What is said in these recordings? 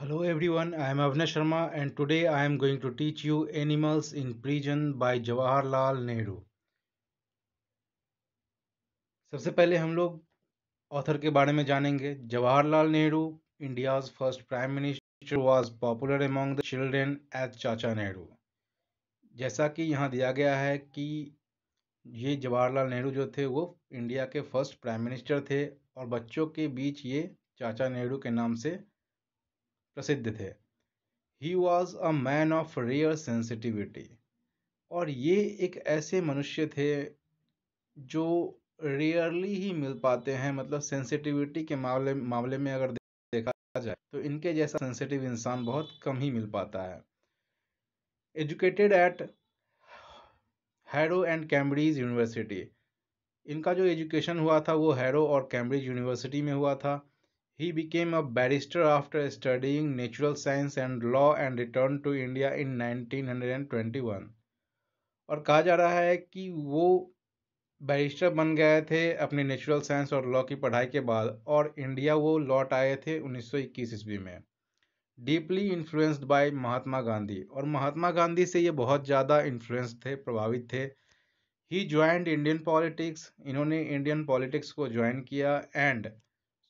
Hello everyone, I am Avna Sharma and today I am going to teach you Animals in Prison by Jawaharlal Nehru. सबसे पहले हम लोग author के बारे में जानेंगे Jawaharlal Nehru India's first prime minister was popular among the children as Chacha Nehru जैसा कि यहाँ दिया गया है कि ये जवाहरलाल नेहरू जो थे वो इंडिया के फर्स्ट प्राइम मिनिस्टर थे और बच्चों के बीच ये चाचा नेहरू के नाम से प्रसिद्ध थे he was a man of rare sensitivity और ये एक ऐसे मनुष्य थे जो रेयरली ही मिल पाते हैं मतलब सेंसिटिविटी के मामले मामले में अगर देखा जाए तो इनके जैसा सेंसिटिव इंसान बहुत कम ही मिल पाता है educated at Harrow and Cambridge University इनका जो एजुकेशन हुआ था वो हैरो और कैम्ब्रिज यूनिवर्सिटी में हुआ था He became a barrister after studying natural science and law and returned to India in 1921 और कहा जा रहा है कि वो बैरिस्टर बन गए थे अपने नेचुरल साइंस और लॉ की पढ़ाई के बाद और इंडिया वो लौट आए थे 1921 ईस्वी में deeply influenced by Mahatma Gandhi और महात्मा गांधी से ये बहुत ज़्यादा इन्फ्लुएंस थे प्रभावित थे ही ज्वाइंड इंडियन पॉलिटिक्स इन्होंने इंडियन पॉलिटिक्स को ज्वाइन किया and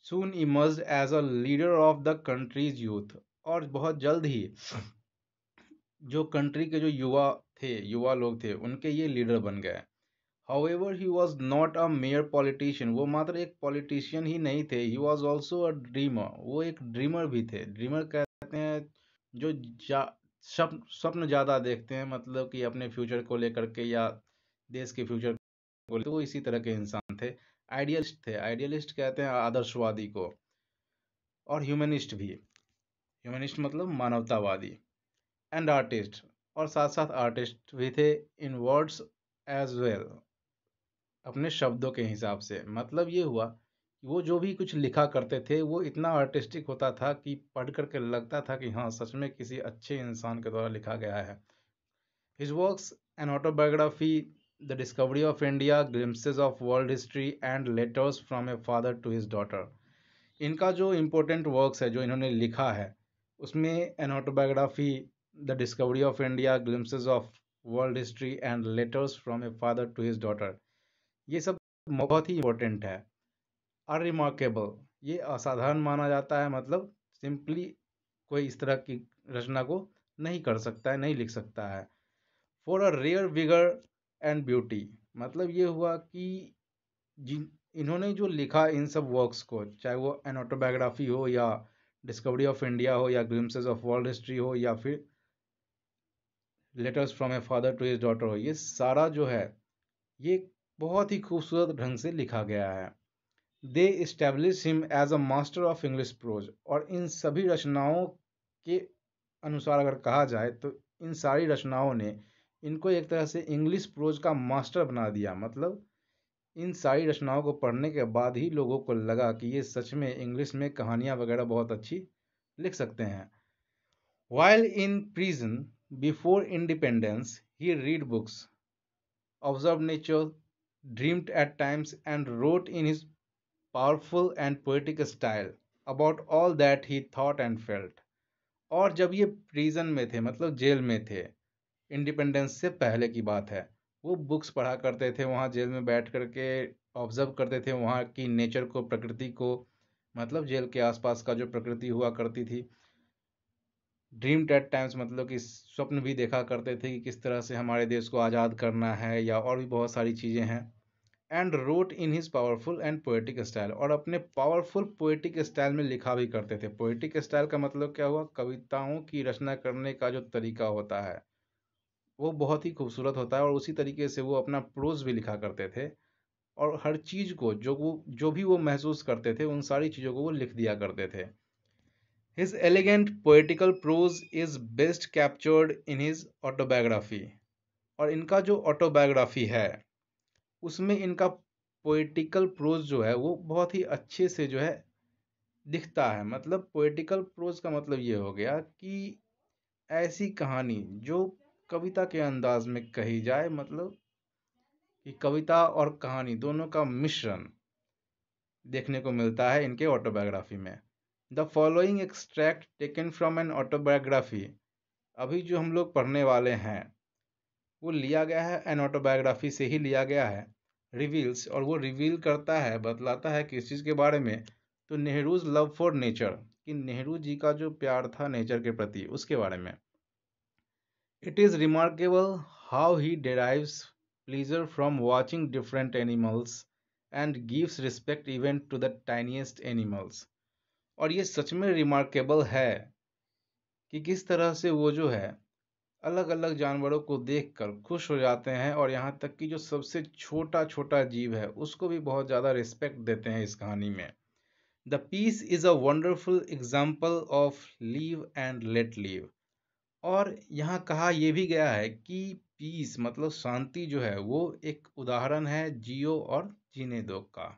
soon emerge as a leader of the country's youth और बहुत जल्द ही जो कंट्री के जो युवा थे युवा लोग थे उनके ये लीडर बन गए however he was not a mere politician वो मात्र एक पॉलिटिशियन ही नहीं थे he was also a dreamer वो एक ड्रीमर भी थे ड्रीमर कहते हैं जो जा स्वप्न स्वप्न ज़्यादा देखते हैं मतलब कि अपने फ्यूचर को लेकर के या देश के फ्यूचर को तो वो इसी तरह के इंसान थे आइडियलिस्ट थे आइडियलिस्ट कहते हैं आदर्शवादी को और ह्यूमनिस्ट भी ह्यूमनिस्ट मतलब मानवतावादी एंड आर्टिस्ट और साथ साथ आर्टिस्ट भी थे इन वर्ड्स एज वेल अपने शब्दों के हिसाब से मतलब ये हुआ कि वो जो भी कुछ लिखा करते थे वो इतना आर्टिस्टिक होता था कि पढ़ करके लगता था कि हाँ सच में किसी अच्छे इंसान के द्वारा लिखा गया है his works an autobiography the discovery of India Glimpses of world history and letters from a father to his daughter इनका जो इम्पोर्टेंट वर्क्स है जो इन्होंने लिखा है उसमें an autobiography the discovery of India glimpses of world history and letters from a father to his daughter ये सब बहुत ही इम्पोर्टेंट है अनरिमार्केबल ये असाधारण माना जाता है मतलब सिंपली कोई इस तरह की रचना को नहीं कर सकता है नहीं लिख सकता है for a rare vigour and beauty मतलब ये हुआ कि जिन इन्होंने जो लिखा इन सब वर्क्स को चाहे वो एन ऑटोबायोग्राफी हो या डिस्कवरी ऑफ इंडिया हो या ग्लिम्सेज ऑफ वर्ल्ड हिस्ट्री हो या फिर letters from a father to his daughter हो ये सारा जो है ये बहुत ही खूबसूरत ढंग से लिखा गया है they establish him as a master of English prose और इन सभी रचनाओं के अनुसार अगर कहा जाए तो इन सारी रचनाओं ने इनको एक तरह से इंग्लिश प्रोज का मास्टर बना दिया मतलब इन सारी रचनाओं को पढ़ने के बाद ही लोगों को लगा कि ये सच में इंग्लिश में कहानियाँ वगैरह बहुत अच्छी लिख सकते हैं while in prison before independence he read books observe nature dreamed at times and wrote in his powerful and poetic style about all that he thought and felt और जब ये प्रिजन में थे मतलब जेल में थे इंडिपेंडेंस से पहले की बात है वो बुक्स पढ़ा करते थे वहाँ जेल में बैठ कर के ऑब्ज़र्व करते थे वहाँ की नेचर को प्रकृति को मतलब जेल के आसपास का जो प्रकृति हुआ करती थी ड्रीम टेट टाइम्स मतलब कि स्वप्न भी देखा करते थे कि किस तरह से हमारे देश को आज़ाद करना है या और भी बहुत सारी चीज़ें हैं and wrote in his powerful and poetic style और अपने पावरफुल पोएटिक स्टाइल में लिखा भी करते थे पोएटिक स्टाइल का मतलब क्या हुआ कविताओं की रचना करने का जो तरीका होता है वो बहुत ही खूबसूरत होता है और उसी तरीके से वो अपना प्रोज़ भी लिखा करते थे और हर चीज़ को जो वो जो भी वो महसूस करते थे उन सारी चीज़ों को वो लिख दिया करते थे his elegant poetical prose is best captured in his autobiography और इनका जो ऑटोबायोग्राफी है उसमें इनका पोएटिकल प्रोज जो है वो बहुत ही अच्छे से जो है दिखता है मतलब पोएटिकल प्रोज का मतलब ये हो गया कि ऐसी कहानी जो कविता के अंदाज में कही जाए मतलब कि कविता और कहानी दोनों का मिश्रण देखने को मिलता है इनके ऑटोबायोग्राफी में the following extract taken from an autobiography अभी जो हम लोग पढ़ने वाले हैं वो लिया गया है एन ऑटोबायोग्राफी से ही लिया गया है रिवील्स और वो रिवील करता है बतलाता है किस चीज़ के बारे में तो नेहरूज लव फॉर नेचर कि नेहरू जी का जो प्यार था नेचर के प्रति उसके बारे में It is remarkable how he derives pleasure from watching different animals and gives respect even to the tiniest animals. और ये सच में रिमार्केबल है कि किस तरह से वो जो है अलग अलग जानवरों को देखकर खुश हो जाते हैं और यहाँ तक कि जो सबसे छोटा छोटा जीव है उसको भी बहुत ज़्यादा रिस्पेक्ट देते हैं इस कहानी में the piece is a wonderful example of live and let live और यहाँ कहा यह भी गया है कि पीस मतलब शांति जो है वो एक उदाहरण है जियो और जीने दो का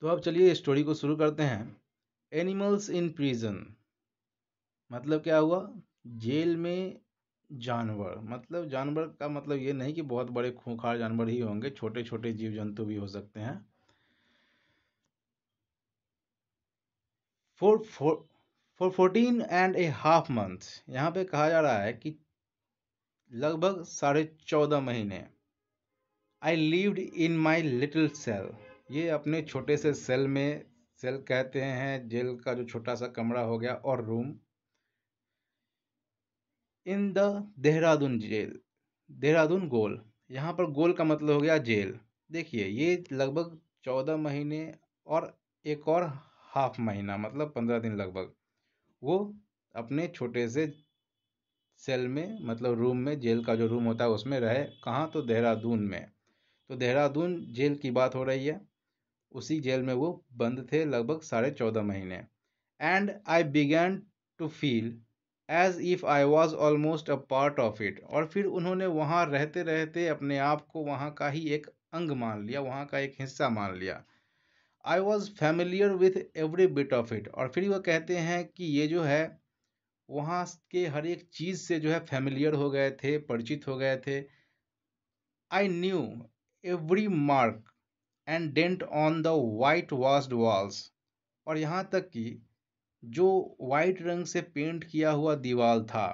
तो अब चलिए स्टोरी को शुरू करते हैं एनिमल्स इन प्रिजन मतलब क्या हुआ जेल में जानवर मतलब जानवर का मतलब ये नहीं कि बहुत बड़े खूंखार जानवर ही होंगे छोटे छोटे जीव जंतु भी हो सकते हैं four four for fourteen and a half month यहाँ पे कहा जा रहा है कि लगभग साढ़े चौदह महीने I lived in my little cell ये अपने छोटे से सेल में सेल कहते हैं जेल का जो छोटा सा कमरा हो गया और room in the Dehradun jail Dehradun gaol यहाँ पर गोल का मतलब हो गया जेल देखिए ये लगभग चौदह महीने और एक और हाफ महीना मतलब पंद्रह दिन लगभग वो अपने छोटे से सेल में मतलब रूम में जेल का जो रूम होता है उसमें रहे कहाँ तो देहरादून में तो देहरादून जेल की बात हो रही है उसी जेल में वो बंद थे लगभग साढ़े चौदह महीने and I began to feel as if I was almost a part of it और फिर उन्होंने वहाँ रहते रहते अपने आप को वहाँ का ही एक अंग मान लिया वहाँ का एक हिस्सा मान लिया I was familiar with every bit of it और फिर वह कहते हैं कि ये जो है वहाँ के हर एक चीज़ से जो है फैमिलियर हो गए थे परिचित हो गए थे I knew every mark and dent on the whitewashed walls और यहाँ तक कि जो वाइट रंग से पेंट किया हुआ दीवार था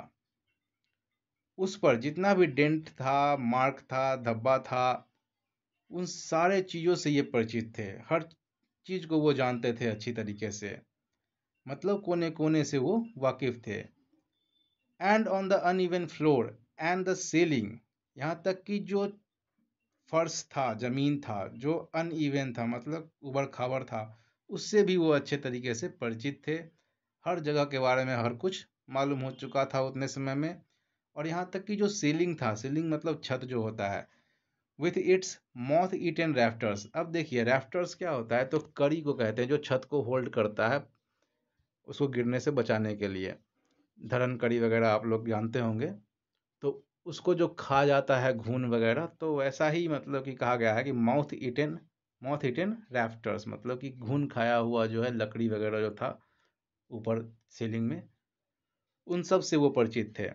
उस पर जितना भी डेंट था मार्क था धब्बा था उन सारे चीज़ों से ये परिचित थे हर चीज़ को वो जानते थे अच्छी तरीके से मतलब कोने कोने से वो वाकिफ़ थे and on the uneven floor and the ceiling यहाँ तक कि जो फर्श था ज़मीन था जो अनइवन था मतलब उबड़ खाबड़ था उससे भी वो अच्छे तरीके से परिचित थे हर जगह के बारे में हर कुछ मालूम हो चुका था उतने समय में और यहाँ तक कि जो सीलिंग था सीलिंग मतलब छत जो होता है with its moth and rafters अब देखिए रैफ्टर्स क्या होता है तो कड़ी को कहते हैं जो छत को होल्ड करता है उसको गिरने से बचाने के लिए धरन कड़ी वगैरह आप लोग जानते होंगे तो उसको जो खा जाता है घून वगैरह तो वैसा ही मतलब कि कहा गया है कि mouth eaten mouth eaten rafters मतलब कि घून खाया हुआ जो है लकड़ी वगैरह जो था ऊपर सीलिंग में उन सब से वो परिचित थे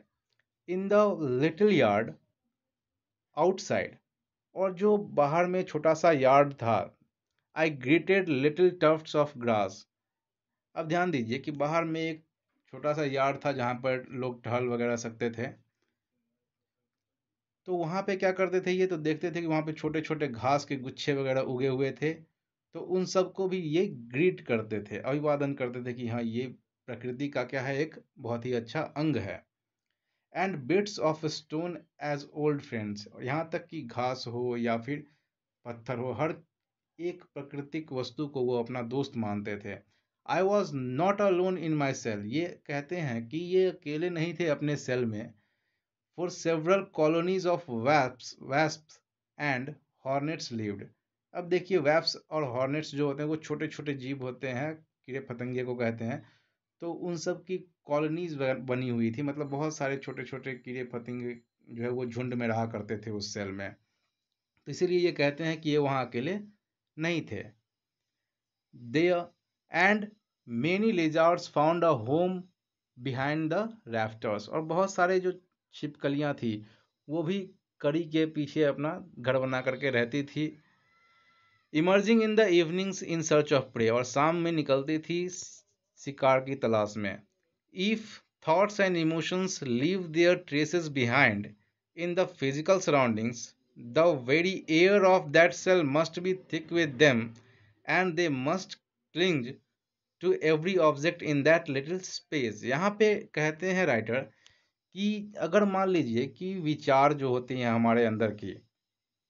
in the little yard outside और जो बाहर में छोटा सा यार्ड था I greeted little tuft of grass अब ध्यान दीजिए कि बाहर में एक छोटा सा यार्ड था जहाँ पर लोग टहल वगैरह सकते थे तो वहाँ पे क्या करते थे ये तो देखते थे कि वहाँ पे छोटे छोटे घास के गुच्छे वगैरह उगे हुए थे तो उन सबको भी ये ग्रीट करते थे अभिवादन करते थे कि हाँ ये प्रकृति का क्या है एक बहुत ही अच्छा अंग है and bits of stone as old friends यहाँ तक कि घास हो या फिर पत्थर हो हर एक प्राकृतिक वस्तु को वो अपना दोस्त मानते थे I was not alone in my cell ये कहते हैं कि ये अकेले नहीं थे अपने सेल में for several colonies of wasps wasps and hornets lived अब देखिए वैप्स और हॉर्नेट्स जो होते हैं वो छोटे छोटे जीव होते हैं कीड़े फतंगे को कहते हैं तो उन सब की कॉलोनीज बनी हुई थी मतलब बहुत सारे छोटे छोटे कीड़े फतिंगे जो है वो झुंड में रहा करते थे उस सेल में तो इसीलिए ये कहते हैं कि ये वहाँ अकेले नहीं थे they and many lizards found a home behind the rafters और बहुत सारे जो छिपकलियाँ थी वो भी कड़ी के पीछे अपना घर बना करके रहती थी emerging in the evenings in search of prey और शाम में निकलती थी शिकार की तलाश में if thoughts and emotions leave their traces behind in the physical surroundings, the very air of that cell must be thick with them and they must cling to every object in that little space yahan pe kehte hain writer ki agar maan lijiye ki vichar jo hote hain hamare andar की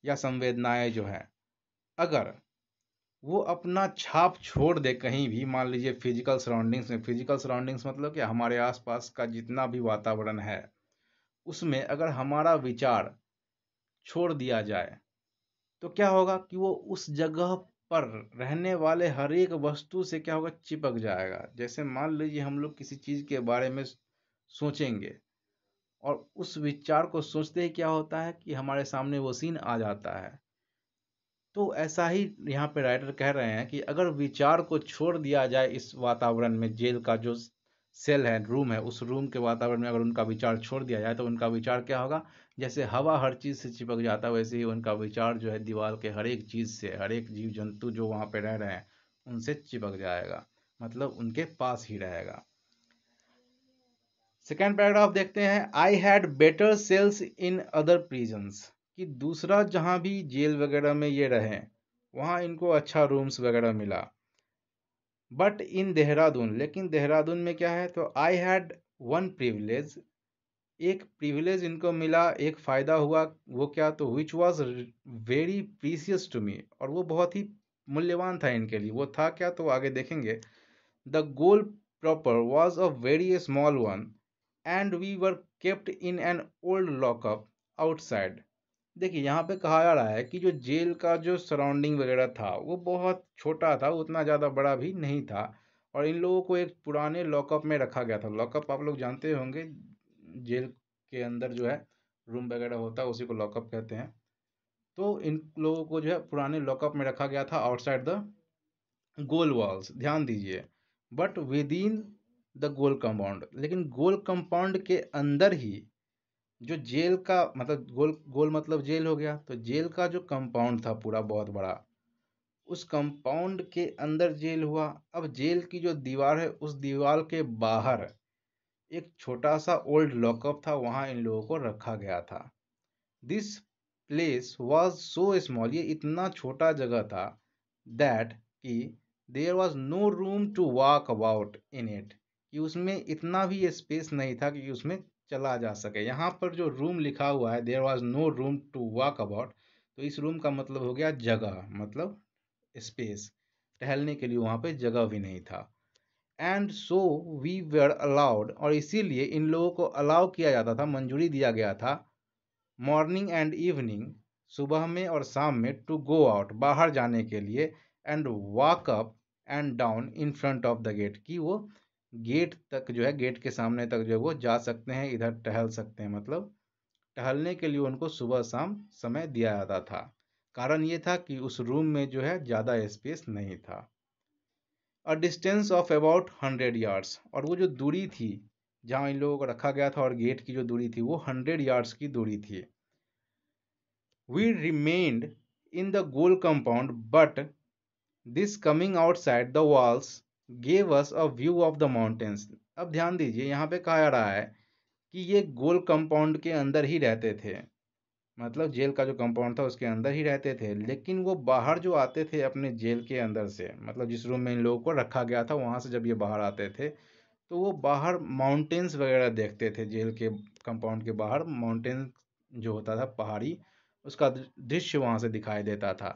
ya samvednaye jo hai agar वो अपना छाप छोड़ दे कहीं भी मान लीजिए physical surroundings में फिजिकल सराउंडिंग्स मतलब कि हमारे आसपास का जितना भी वातावरण है उसमें अगर हमारा विचार छोड़ दिया जाए तो क्या होगा कि वो उस जगह पर रहने वाले हर एक वस्तु से क्या होगा चिपक जाएगा जैसे मान लीजिए हम लोग किसी चीज़ के बारे में सोचेंगे और उस विचार को सोचते ही क्या होता है कि हमारे सामने वो सीन आ जाता है तो ऐसा ही यहाँ पे राइटर कह रहे हैं कि अगर विचार को छोड़ दिया जाए इस वातावरण में जेल का जो सेल है रूम है उस रूम के वातावरण में अगर उनका विचार छोड़ दिया जाए तो उनका विचार क्या होगा जैसे हवा हर चीज़ से चिपक जाता है वैसे ही उनका विचार जो है दीवार के हर एक चीज़ से हर एक जीव जंतु जो वहाँ पर रह रहे हैं उनसे चिपक जाएगा मतलब उनके पास ही रहेगा सेकेंड पैराग्राफ देखते हैं I had better cells in other prisons कि दूसरा जहाँ भी जेल वगैरह में ये रहे वहाँ इनको अच्छा रूम्स वगैरह मिला बट इन देहरादून लेकिन देहरादून में क्या है तो आई हैड वन प्रिविलेज एक प्रिविलेज इनको मिला एक फ़ायदा हुआ वो क्या तो which was very precious to me और वो बहुत ही मूल्यवान था इनके लिए वो था क्या तो आगे देखेंगे the gaol proper was a very small one and we were kept in an old lockup outside देखिए, यहाँ पे कहा जा रहा है कि जो जेल का जो सराउंडिंग वगैरह था, वो बहुत छोटा था, उतना ज़्यादा बड़ा भी नहीं था और इन लोगों को एक पुराने लॉकअप में रखा गया था। लॉकअप आप लोग जानते होंगे, जेल के अंदर जो है रूम वगैरह होता है, उसी को लॉकअप कहते हैं। तो इन लोगों को जो है पुराने लॉकअप में रखा गया था आउटसाइड द गोल वॉल्स ध्यान दीजिए, but within the gaol compound लेकिन गोल कंपाउंड के अंदर ही जो जेल का मतलब गोल गोल मतलब जेल हो गया तो जेल का जो कंपाउंड था पूरा बहुत बड़ा उस कंपाउंड के अंदर जेल हुआ अब जेल की जो दीवार है उस दीवार के बाहर एक छोटा सा ओल्ड लॉकअप था वहाँ इन लोगों को रखा गया था this place was so small ये इतना छोटा जगह था दैट कि there was no room to walk about in it कि उसमें इतना भी स्पेस नहीं था कि उसमें चला जा सके यहाँ पर जो रूम लिखा हुआ है there was no room to walk about तो इस रूम का मतलब हो गया जगह मतलब स्पेस टहलने के लिए वहाँ पे जगह भी नहीं था and so we were allowed और इसीलिए इन लोगों को अलाउ किया जाता था मंजूरी दिया गया था मॉर्निंग एंड इवनिंग सुबह में और शाम में टू गो आउट बाहर जाने के लिए and walk up and down in front of the gate कि वो गेट तक जो है गेट के सामने तक जो है वो जा सकते हैं इधर टहल सकते हैं मतलब टहलने के लिए उनको सुबह शाम समय दिया जाता था कारण ये था कि उस रूम में जो है ज़्यादा स्पेस नहीं था a distance of about hundred yards और वो जो दूरी थी जहाँ इन लोगों को रखा गया था और गेट की जो दूरी थी वो हंड्रेड यार्ड्स की दूरी थी we remained in the gaol compound but this coming outside the walls gave us a view of the mountains अब ध्यान दीजिए यहाँ पे कहा जा रहा है कि ये गोल कंपाउंड के अंदर ही रहते थे मतलब जेल का जो कंपाउंड था उसके अंदर ही रहते थे लेकिन वो बाहर जो आते थे अपने जेल के अंदर से मतलब जिस रूम में इन लोगों को रखा गया था वहाँ से जब ये बाहर आते थे तो वो बाहर माउंटेन्स वगैरह देखते थे जेल के कंपाउंड के बाहर माउंटेन जो होता था पहाड़ी उसका दृश्य वहाँ से दिखाई देता था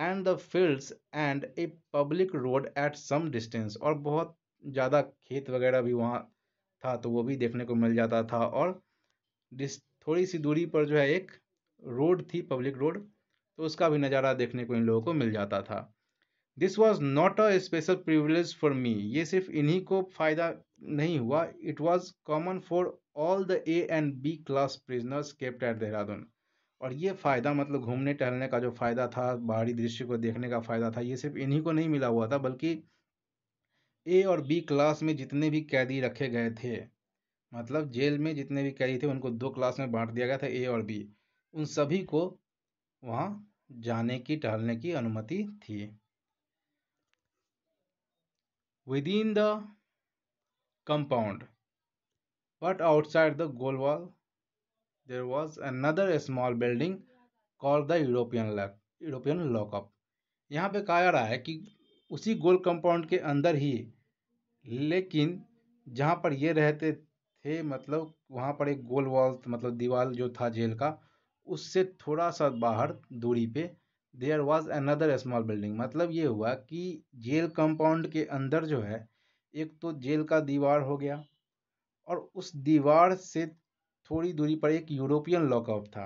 and the fields and a public road at some distance और बहुत ज़्यादा खेत वगैरह भी वहाँ था तो वो भी देखने को मिल जाता था और डिस थोड़ी सी दूरी पर जो है एक रोड थी पब्लिक रोड तो उसका भी नज़ारा देखने को इन लोगों को मिल जाता था this was not a special privilege for me ये सिर्फ इन्हीं को फ़ायदा नहीं हुआ it was common for all the A and B class prisoners kept at Dehradun और ये फ़ायदा मतलब घूमने टहलने का जो फ़ायदा था बाहरी दृश्य को देखने का फ़ायदा था ये सिर्फ इन्हीं को नहीं मिला हुआ था बल्कि ए और बी क्लास में जितने भी कैदी रखे गए थे मतलब जेल में जितने भी कैदी थे उनको दो क्लास में बांट दिया गया था ए और बी उन सभी को वहाँ जाने की टहलने की अनुमति थी within the compound but outside the gaol wall there was another small building called the European Lock European Lockup यहाँ पे कहा जा रहा है कि उसी गोल कंपाउंड के अंदर ही लेकिन जहाँ पर ये रहते थे मतलब वहाँ पर एक गोल वॉल मतलब दीवार जो था जेल का उससे थोड़ा सा बाहर दूरी पे there was another small building मतलब ये हुआ कि जेल कंपाउंड के अंदर जो है एक तो जेल का दीवार हो गया और उस दीवार से थोड़ी दूरी पर एक यूरोपियन लॉकअप था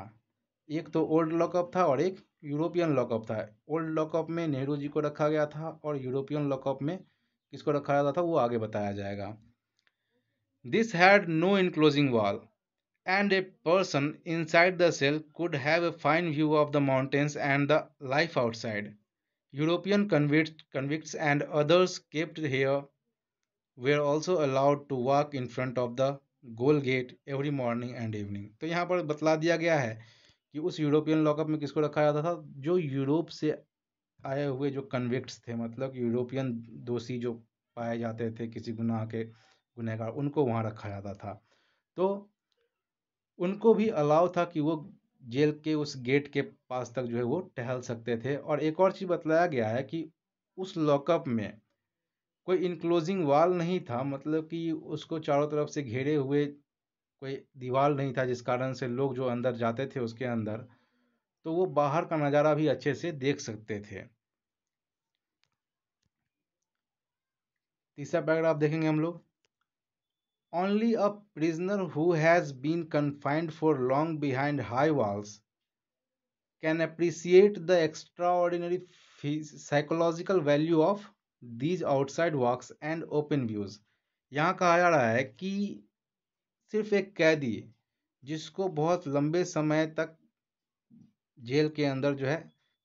एक तो ओल्ड लॉकअप था और एक यूरोपियन लॉकअप था ओल्ड लॉकअप में नेहरू जी को रखा गया था और यूरोपियन लॉकअप में किसको रखा जाता था वो आगे बताया जाएगा this had no enclosing wall and a person inside the cell could have a fine view of the mountains and the life outside European convict and others kept here were also allowed to walk in front of the gaol gate every morning and evening तो यहाँ पर बतला दिया गया है कि उस European lockup में किसको रखा जाता था जो यूरोप से आए हुए जो कन्विक्ट्स थे मतलब यूरोपियन दोषी जो पाए जाते थे किसी गुनाह के गुनहगार उनको वहाँ रखा जाता था तो उनको भी अलाउ था कि वो जेल के उस गेट के पास तक जो है वो टहल सकते थे और एक और चीज़ बतलाया गया है कि उस लॉकअप में कोई इनक्लोज़िंग वॉल नहीं था मतलब कि उसको चारों तरफ से घेरे हुए कोई दीवार नहीं था जिस कारण से लोग जो अंदर जाते थे उसके अंदर तो वो बाहर का नज़ारा भी अच्छे से देख सकते थे तीसरा पैराग्राफ देखेंगे हम लोग only a prisoner who has been confined for long behind high walls can appreciate the extraordinary psychological value of these outside walks and open views यहाँ कहा जा रहा है कि सिर्फ एक कैदी जिसको बहुत लंबे समय तक जेल के अंदर जो है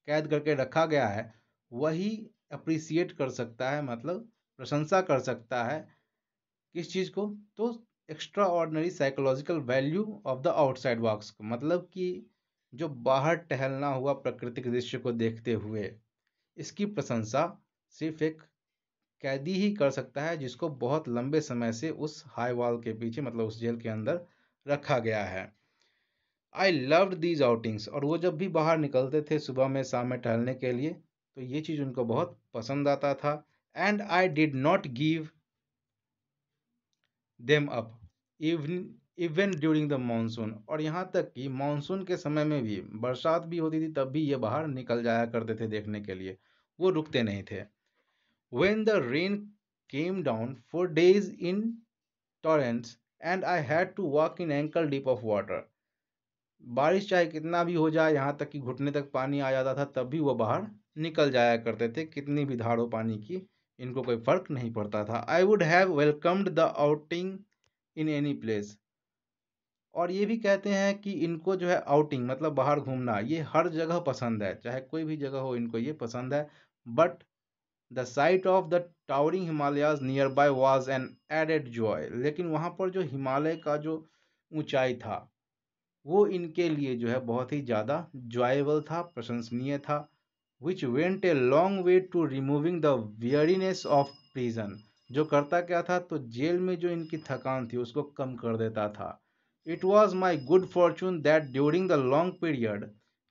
कैद करके रखा गया है वही अप्रिसिएट कर सकता है मतलब प्रशंसा कर सकता है किस चीज़ को तो extraordinary psychological value of the outside walks को मतलब कि जो बाहर टहलना हुआ प्राकृतिक दृश्य को देखते हुए इसकी प्रशंसा सिर्फ एक कैदी ही कर सकता है जिसको बहुत लंबे समय से उस हाई वॉल के पीछे मतलब उस जेल के अंदर रखा गया है आई लव दीज आउटिंग्स और वो जब भी बाहर निकलते थे सुबह में शाम में टहलने के लिए तो ये चीज़ उनको बहुत पसंद आता था and I did not give them up even during the monsoon और यहाँ तक कि मानसून के समय में भी बरसात भी होती थी तब भी ये बाहर निकल जाया करते थे देखने के लिए वो रुकते नहीं थे when the rain came down for days in torrents and I had to walk in ankle deep of water बारिश चाहे कितना भी हो जाए यहाँ तक कि घुटने तक पानी आ जाता था तब भी वो बाहर निकल जाया करते थे कितनी भी धार हो पानी की इनको कोई फ़र्क नहीं पड़ता था I would have welcomed the outing in any place और ये भी कहते हैं कि इनको जो है आउटिंग मतलब बाहर घूमना ये हर जगह पसंद है चाहे कोई भी जगह हो इनको ये पसंद है but the sight of the towering Himalayas nearby was an added joy लेकिन वहाँ पर जो हिमालय का जो ऊंचाई था वो इनके लिए जो है बहुत ही ज़्यादा जॉयबल था प्रशंसनीय था which went a long way to removing the weariness of prison जो करता क्या था तो जेल में जो इनकी थकान थी उसको कम कर देता था it was my good fortune that during the long period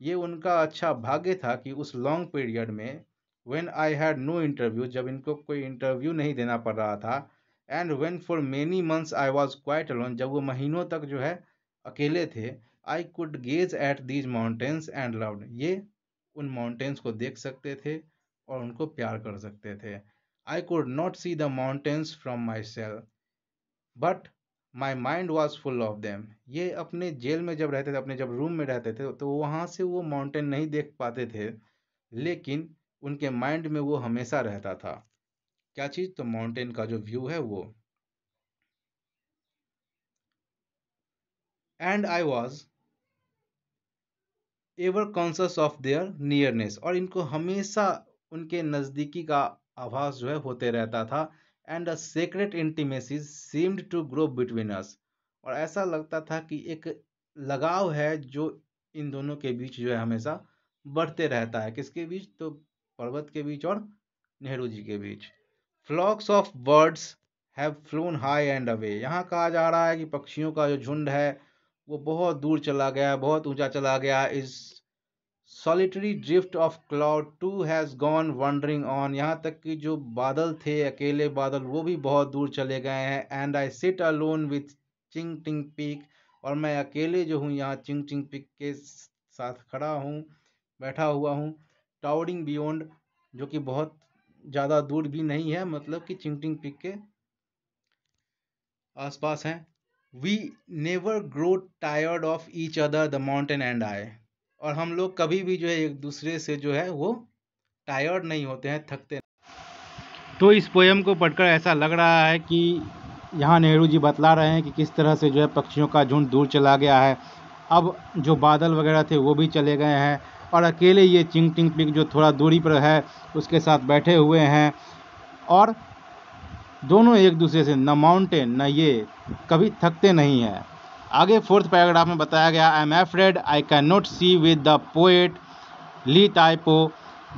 ये उनका अच्छा भाग्य था कि उस लॉन्ग पीरियड में when I had no interview जब इनको कोई इंटरव्यू नहीं देना पड़ रहा था and when for many months I was quite alone जब वो महीनों तक जो है अकेले थे I could gaze at these mountains and love ये उन माउंटेन्स को देख सकते थे और उनको प्यार कर सकते थे I could not see the mountains from my cell but my mind was full of them ये अपने जेल में जब रहते थे अपने जब रूम में रहते थे तो वहाँ से वो माउंटेन नहीं देख पाते थे लेकिन उनके माइंड में वो हमेशा रहता था क्या चीज़ तो माउंटेन का जो व्यू है वो and I was ever conscious of their nearness और इनको हमेशा उनके नज़दीकी का आभास जो है होते रहता था and a secret intimacies seemed to grow between us और ऐसा लगता था कि एक लगाव है जो इन दोनों के बीच जो है हमेशा बढ़ते रहता है किसके बीच तो पर्वत के बीच और नेहरू जी के बीच flocks of birds have flown high and away यहाँ कहा जा रहा है कि पक्षियों का जो झुंड है वो बहुत दूर चला गया बहुत ऊंचा चला गया है इस solitary drift of cloud too has gone wandering on यहाँ तक कि जो बादल थे अकेले बादल वो भी बहुत दूर चले गए हैं and I sit alone with Ching Ting peak और मैं अकेले जो हूँ यहाँ चिंग चिंग पिक के साथ खड़ा हूँ बैठा हुआ हूँ टावरिंग बियॉन्ड जो कि बहुत ज़्यादा दूर भी नहीं है मतलब कि चिंगटिंग पिक के आसपास हैं we never grow tired of each other the mountain and I और हम लोग कभी भी जो है एक दूसरे से जो है वो टायर्ड नहीं होते हैं थकते तो इस पोएम को पढ़कर ऐसा लग रहा है कि यहाँ नेहरू जी बतला रहे हैं कि किस तरह से जो है पक्षियों का झुंड दूर चला गया है अब जो बादल वगैरह थे वो भी चले गए हैं और अकेले ये चिंग टिंग पिंग जो थोड़ा दूरी पर है उसके साथ बैठे हुए हैं और दोनों एक दूसरे से न माउंटेन न ये कभी थकते नहीं हैं आगे फोर्थ पैराग्राफ में बताया गया I am afraid I can not see with the poet Li Tai Po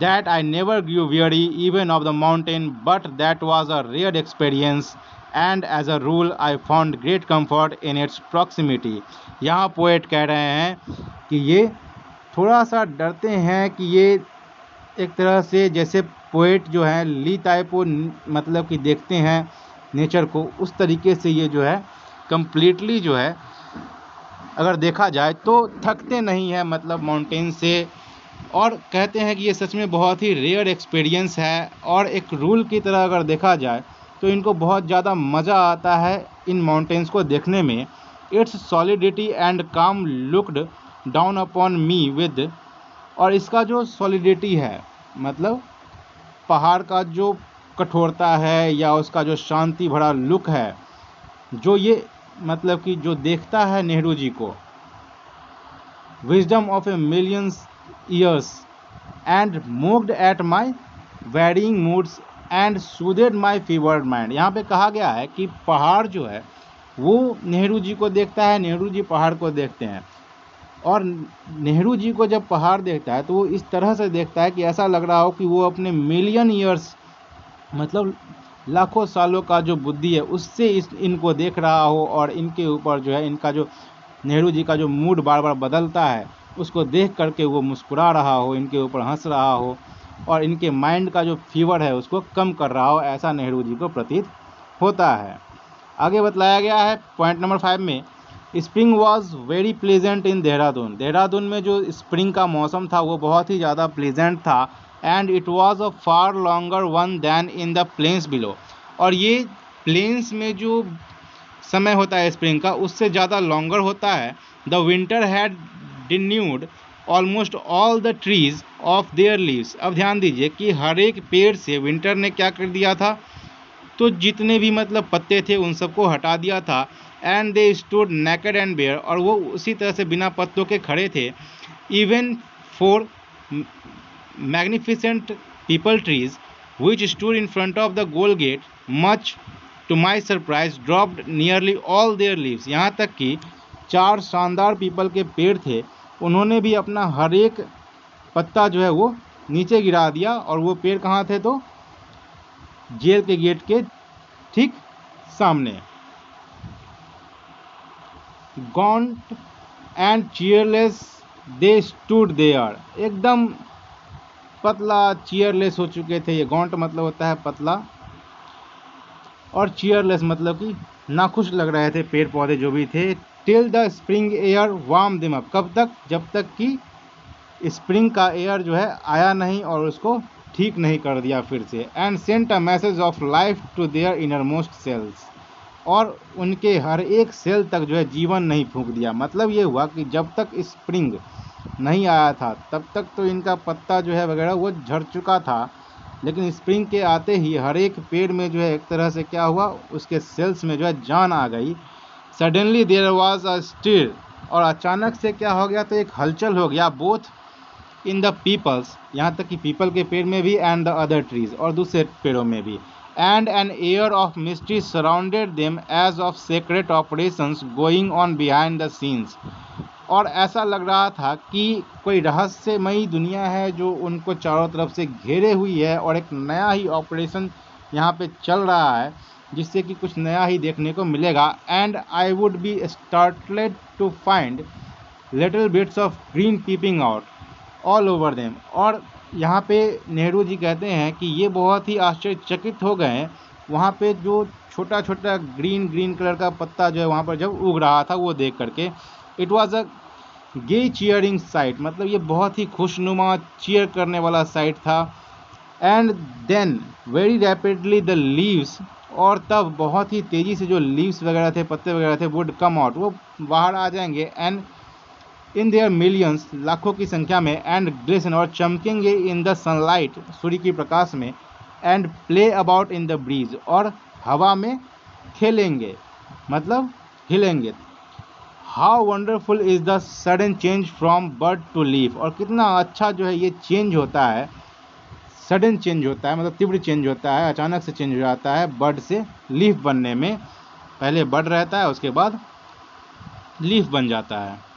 that I never grew weary even of the mountain but that was a rare experience and as a rule I found great comfort in its proximity यहाँ poet कह रहे हैं कि ये थोड़ा सा डरते हैं कि ये एक तरह से जैसे पोइट जो है ली टाइप वो मतलब कि देखते हैं नेचर को उस तरीके से ये जो है कम्प्लीटली जो है अगर देखा जाए तो थकते नहीं हैं मतलब माउंटेन से और कहते हैं कि ये सच में बहुत ही रेयर एक्सपीरियंस है और एक रूल की तरह अगर देखा जाए तो इनको बहुत ज़्यादा मज़ा आता है इन माउंटेन्स को देखने में its solidity and calm looked down upon me with और इसका जो सॉलिडिटी है मतलब पहाड़ का जो कठोरता है या उसका जो शांति भरा लुक है जो ये मतलब कि जो देखता है नेहरू जी को wisdom of a millions years and moved at my varying moods and soothed my fevered mind यहाँ पे कहा गया है कि पहाड़ जो है वो नेहरू जी को देखता है नेहरू जी पहाड़ को देखते हैं और नेहरू जी को जब पहाड़ देखता है तो वो इस तरह से देखता है कि ऐसा लग रहा हो कि वो अपने मिलियन ईयर्स मतलब लाखों सालों का जो बुद्धि है उससे इस इनको देख रहा हो और इनके ऊपर जो है इनका जो नेहरू जी का जो मूड बार बार बदलता है उसको देख करके वो मुस्कुरा रहा हो इनके ऊपर हंस रहा हो और इनके माइंड का जो फीवर है उसको कम कर रहा हो ऐसा नेहरू जी को प्रतीत होता है आगे बतलाया गया है पॉइंट नंबर फाइव में spring was very pleasant in Dehradun Dehradun में जो स्प्रिंग का मौसम था वो बहुत ही ज़्यादा प्लेजेंट था and it was a far longer one than in the plains below और ये प्लेन्स में जो समय होता है स्प्रिंग का उससे ज़्यादा लॉन्गर होता है the winter had denuded almost all the trees of their leaves अब ध्यान दीजिए कि हर एक पेड़ से विंटर ने क्या कर दिया था तो जितने भी मतलब पत्ते थे उन सबको हटा दिया था and they stood naked and bare और वो उसी तरह से बिना पत्तों के खड़े थे even four magnificent peepal trees which stood in front of the gaol gate much to my surprise dropped nearly all their leaves यहाँ तक कि चार शानदार पीपल के पेड़ थे उन्होंने भी अपना हर एक पत्ता जो है वो नीचे गिरा दिया और वो पेड़ कहाँ थे तो जेल के गेट के ठीक सामने gaunt and cheerless they stood there एकदम पतला चेयरलेस हो चुके थे ये गॉन्ट मतलब होता है पतला और चेयरलेस मतलब कि नाखुश लग रहे थे पेड़ पौधे जो भी थे till the spring air warm them up कब तक जब तक कि स्प्रिंग का एयर जो है आया नहीं और उसको ठीक नहीं कर दिया फिर से and sent a message of life to their innermost cells और उनके हर एक सेल तक जो है जीवन नहीं फूंक दिया मतलब ये हुआ कि जब तक स्प्रिंग नहीं आया था तब तक तो इनका पत्ता जो है वगैरह वो झड़ चुका था लेकिन स्प्रिंग के आते ही हर एक पेड़ में जो है एक तरह से क्या हुआ उसके सेल्स में जो है जान आ गई suddenly there was a still और अचानक से क्या हो गया तो एक हलचल हो गया बोथ इन द पीपल्स यहाँ तक कि पीपल के पेड़ में भी एंड द अदर ट्रीज़ और दूसरे पेड़ों में भी and an air of mystery surrounded them as of secret operations going on behind the scenes और ऐसा लग रहा था कि कोई रहस्यमयी दुनिया है जो उनको चारों तरफ से घेरे हुई है और एक नया ही ऑपरेशन यहाँ पे चल रहा है जिससे कि कुछ नया ही देखने को मिलेगा and I would be startled to find little bits of green peeping out all over them और यहाँ पे नेहरू जी कहते हैं कि ये बहुत ही आश्चर्यचकित हो गए हैं वहाँ पे जो छोटा छोटा ग्रीन ग्रीन कलर का पत्ता जो है वहाँ पर जब उग रहा था वो देख करके it was a gay cheering sight मतलब ये बहुत ही खुशनुमा चीयर करने वाला साइट था and then very rapidly the leaves और तब बहुत ही तेज़ी से जो लीव्स वगैरह थे पत्ते वगैरह थे वुड कम आउट वो बाहर आ जाएंगे एंड इन देयर मिलियंस लाखों की संख्या में एंड ग्लिसन और चमकेंगे इन द सनलाइट सूर्य की प्रकाश में and play about in the breeze और हवा में खेलेंगे मतलब हिलेंगे how wonderful is the sudden change from bird to leaf और कितना अच्छा जो है ये चेंज होता है सडन चेंज होता है मतलब तीव्र चेंज होता है अचानक से चेंज हो जाता है बर्ड से लीफ बनने में पहले बर्ड रहता है उसके बाद लीफ बन जाता है